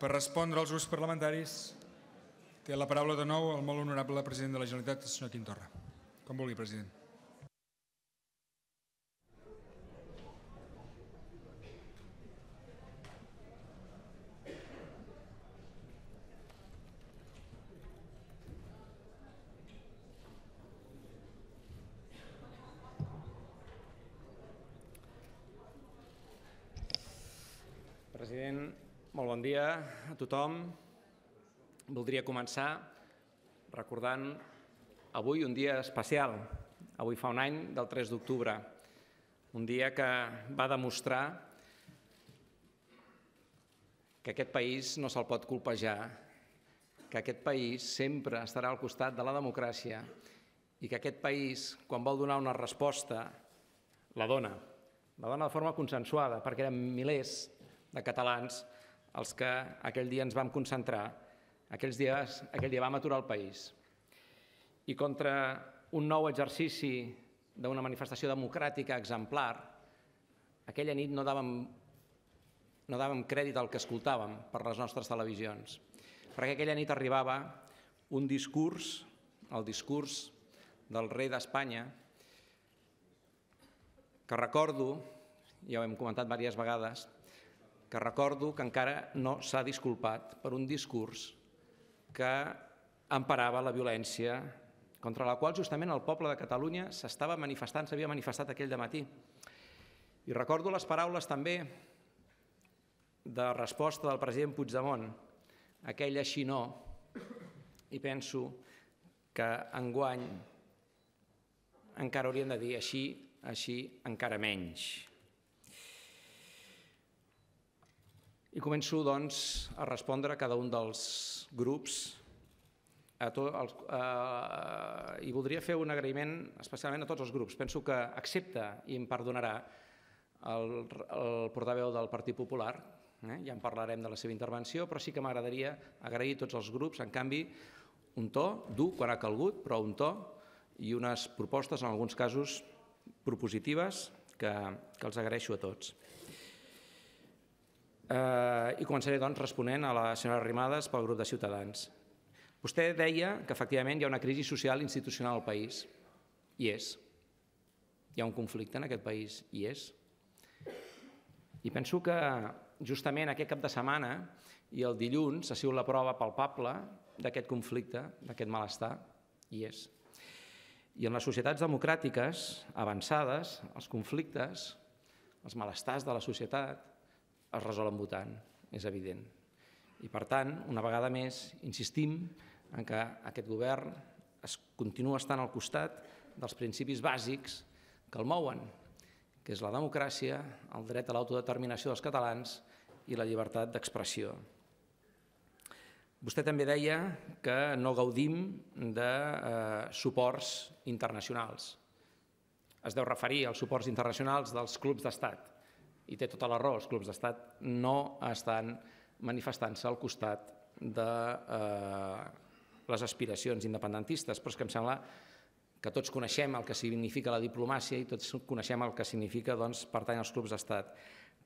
Per respondre als grups parlamentaris, té la paraula de nou el molt honorable president de la Generalitat, el senyor Quintorra. Com vulgui, president. Bon dia a tothom. Voldria començar recordant avui un dia especial. Avui fa un any del 3 d'octubre. Un dia que va demostrar que aquest país no se'l pot colpejar, que aquest país sempre estarà al costat de la democràcia i que aquest país, quan vol donar una resposta, la dona. La dona de forma consensuada, perquè eren milers de catalans els que aquell dia ens vam concentrar, aquells dies, aquell dia vam aturar el país. I contra un nou exercici d'una manifestació democràtica exemplar, aquella nit no dàvem, no dàvem crèdit al que escoltàvem per les nostres televisions, perquè aquella nit arribava un discurs, el discurs del rei d'Espanya, que recordo, ja ho hem comentat diverses vegades, que recordo que encara no s'ha disculpat per un discurs que emparava la violència contra la qual justament el poble de Catalunya s'estava manifestant, s'havia manifestat aquell de matí. I recordo les paraules també de resposta del president Puigdemont, aquell així no, i penso que enguany encara hauríem de dir així, així encara menys. I començo doncs, a respondre a cada un dels grups. A to, als, eh, I voldria fer un agraïment especialment a tots els grups. Penso que accepta i em perdonarà el, el portaveu del Partit Popular, eh? ja en parlarem de la seva intervenció, però sí que m'agradaria agrair a tots els grups, en canvi, un to dur quan ha calgut, però un to i unes propostes, en alguns casos, propositives, que, que els agraeixo a tots. Eh, I començaré doncs, responent a la senyora Rimades pel grup de Ciutadans. Vostè deia que efectivament hi ha una crisi social institucional al país. I és. Hi ha un conflicte en aquest país. I és. I penso que justament aquest cap de setmana i el dilluns ha sigut la prova palpable d'aquest conflicte, d'aquest malestar, i és. I en les societats democràtiques avançades, els conflictes, els malestars de la societat, es resolen votant, és evident. I per tant, una vegada més, insistim en que aquest govern es continua estant al costat dels principis bàsics que el mouen, que és la democràcia, el dret a l'autodeterminació dels catalans i la llibertat d'expressió. Vostè també deia que no gaudim de eh, suports internacionals. Es deu referir als suports internacionals dels clubs d'estat i té tota la raó, els clubs d'estat no estan manifestant-se al costat de eh, les aspiracions independentistes, però és que em sembla que tots coneixem el que significa la diplomàcia i tots coneixem el que significa doncs, pertany als clubs d'estat.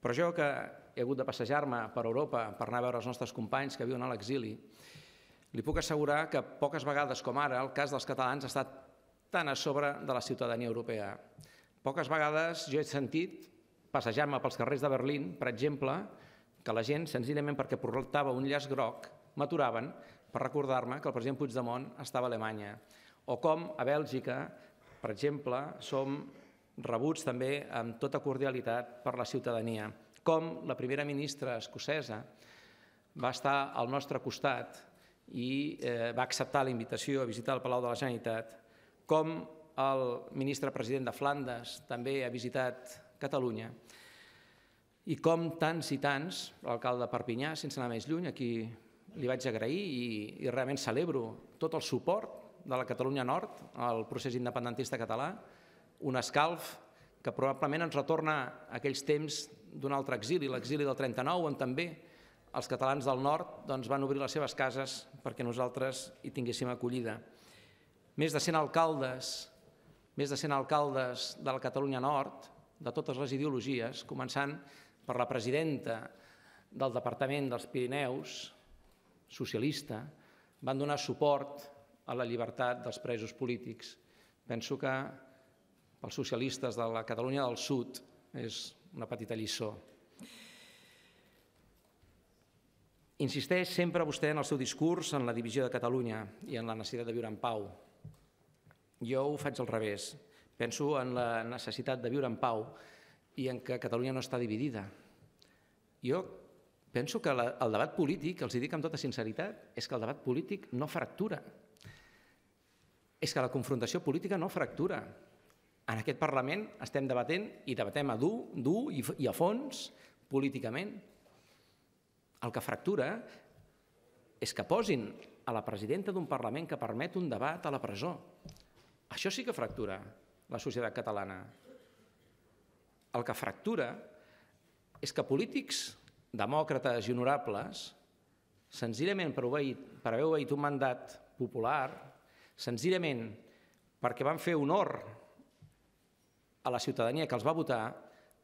Però jo que he hagut de passejar-me per Europa per anar a veure els nostres companys que viuen a l'exili, li puc assegurar que poques vegades com ara el cas dels catalans ha estat tan a sobre de la ciutadania europea. Poques vegades jo he sentit passejar-me pels carrers de Berlín, per exemple, que la gent, senzillament perquè portava un llaç groc, m'aturaven per recordar-me que el president Puigdemont estava a Alemanya. O com a Bèlgica, per exemple, som rebuts també amb tota cordialitat per la ciutadania. Com la primera ministra escocesa va estar al nostre costat i eh, va acceptar la invitació a visitar el Palau de la Generalitat, com el ministre president de Flandes també ha visitat Catalunya. I com tants i tants, l'alcalde de Perpinyà, sense anar més lluny, aquí li vaig agrair i, i realment celebro tot el suport de la Catalunya Nord al procés independentista català, un escalf que probablement ens retorna a aquells temps d'un altre exili, l'exili del 39, on també els catalans del nord doncs, van obrir les seves cases perquè nosaltres hi tinguéssim acollida. Més de 100 alcaldes, més de 100 alcaldes de la Catalunya Nord de totes les ideologies, començant per la presidenta del Departament dels Pirineus, socialista, van donar suport a la llibertat dels presos polítics. Penso que pels socialistes de la Catalunya del Sud és una petita lliçó. Insisteix sempre vostè en el seu discurs en la divisió de Catalunya i en la necessitat de viure en pau. Jo ho faig al revés. Penso en la necessitat de viure en pau i en que Catalunya no està dividida. Jo penso que la, el debat polític, els dic amb tota sinceritat, és que el debat polític no fractura. És que la confrontació política no fractura. En aquest Parlament estem debatent i debatem a dur, dur i, i a fons políticament. El que fractura és que posin a la presidenta d'un Parlament que permet un debat a la presó. Això sí que fractura la societat catalana. El que fractura és que polítics demòcrates i honorables, senzillament per, per haver obeït un mandat popular, senzillament perquè van fer honor a la ciutadania que els va votar,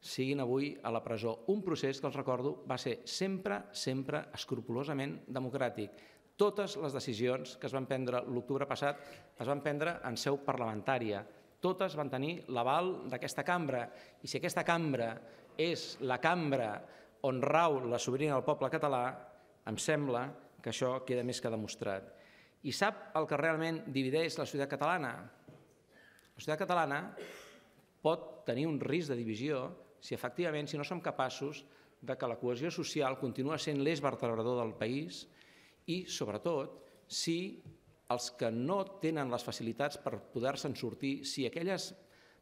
siguin avui a la presó. Un procés que els recordo va ser sempre, sempre escrupulosament democràtic. Totes les decisions que es van prendre l'octubre passat es van prendre en seu parlamentària, totes van tenir l'aval d'aquesta cambra. I si aquesta cambra és la cambra on rau la sobirina del poble català, em sembla que això queda més que demostrat. I sap el que realment divideix la societat catalana? La societat catalana pot tenir un risc de divisió si efectivament si no som capaços de que la cohesió social continua sent l'eix vertebrador del país i, sobretot, si els que no tenen les facilitats per poder-se'n sortir, si aquelles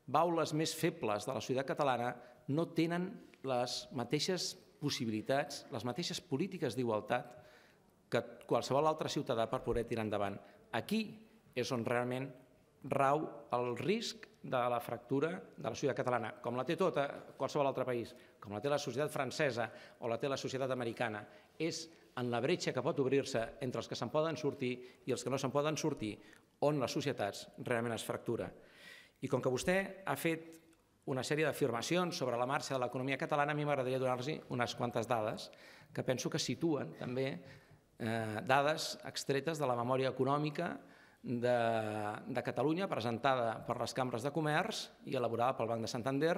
baules més febles de la societat catalana no tenen les mateixes possibilitats, les mateixes polítiques d'igualtat que qualsevol altre ciutadà per poder tirar endavant. Aquí és on realment rau el risc de la fractura de la societat catalana, com la té tota qualsevol altre país, com la té la societat francesa o la té la societat americana. És en la bretxa que pot obrir-se entre els que se'n poden sortir i els que no se'n poden sortir, on les societats realment es fractura. I com que vostè ha fet una sèrie d'afirmacions sobre la marxa de l'economia catalana, a mi m'agradaria donar-los unes quantes dades que penso que situen també eh, dades extretes de la memòria econòmica de, de Catalunya presentada per les cambres de comerç i elaborada pel Banc de Santander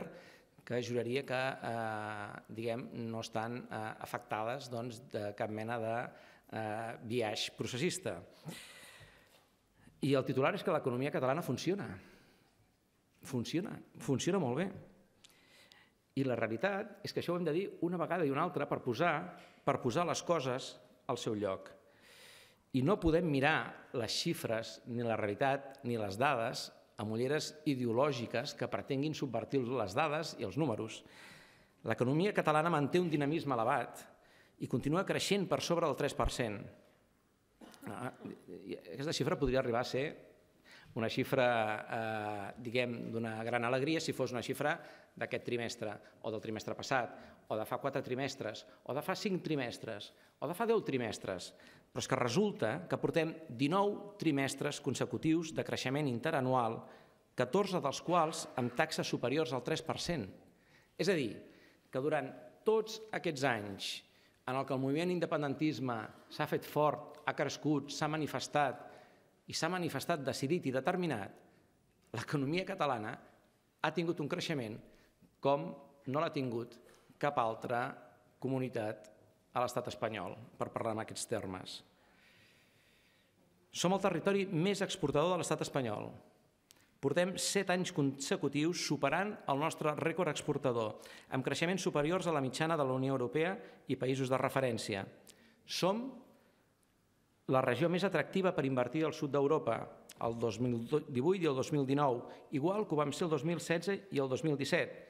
que juraria que eh, diguem, no estan eh, afectades doncs, de cap mena de eh, biaix processista. I el titular és que l'economia catalana funciona. Funciona, funciona molt bé. I la realitat és que això ho hem de dir una vegada i una altra per posar, per posar les coses al seu lloc. I no podem mirar les xifres, ni la realitat, ni les dades amb ulleres ideològiques que pretenguin subvertir les dades i els números, l'economia catalana manté un dinamisme elevat i continua creixent per sobre del 3%. Ah, aquesta xifra podria arribar a ser una xifra, eh, diguem, d'una gran alegria si fos una xifra d'aquest trimestre o del trimestre passat o de fa quatre trimestres o de fa cinc trimestres o de fa deu trimestres. Però és que resulta que portem 19 trimestres consecutius de creixement interanual, 14 dels quals amb taxes superiors al 3%. És a dir, que durant tots aquests anys en el que el moviment independentisme s'ha fet fort, ha crescut, s'ha manifestat i s'ha manifestat decidit i determinat, l'economia catalana ha tingut un creixement com no l'ha tingut cap altra comunitat a l'estat espanyol, per parlar en aquests termes. Som el territori més exportador de l'estat espanyol. Portem set anys consecutius superant el nostre rècord exportador, amb creixements superiors a la mitjana de la Unió Europea i països de referència. Som la regió més atractiva per invertir al sud d'Europa, el 2018 i el 2019, igual que ho vam ser el 2016 i el 2017,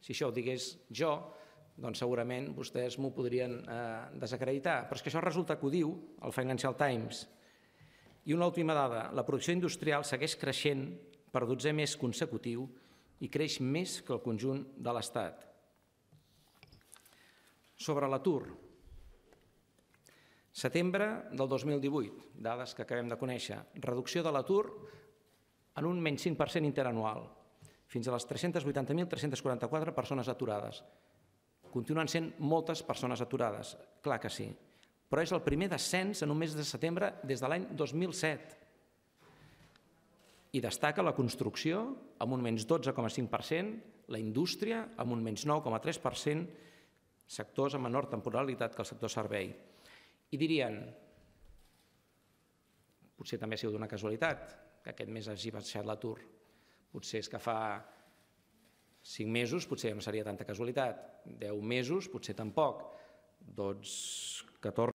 si això ho digués jo, doncs segurament vostès m'ho podrien eh, desacreditar. Però és que això resulta que ho diu el Financial Times. I una última dada, la producció industrial segueix creixent per 12 més consecutiu i creix més que el conjunt de l'Estat. Sobre l'atur, setembre del 2018, dades que acabem de conèixer, reducció de l'atur en un menys 5% interanual, fins a les 380.344 persones aturades. Continuen sent moltes persones aturades, clar que sí, però és el primer descens en un mes de setembre des de l'any 2007. I destaca la construcció amb un menys 12,5%, la indústria amb un menys 9,3%, sectors amb menor temporalitat que el sector servei. I dirien, potser també ha sigut una casualitat que aquest mes hagi baixat l'atur, Potser és que fa cinc mesos, potser no seria tanta casualitat, deu mesos, potser tampoc, 12, 14...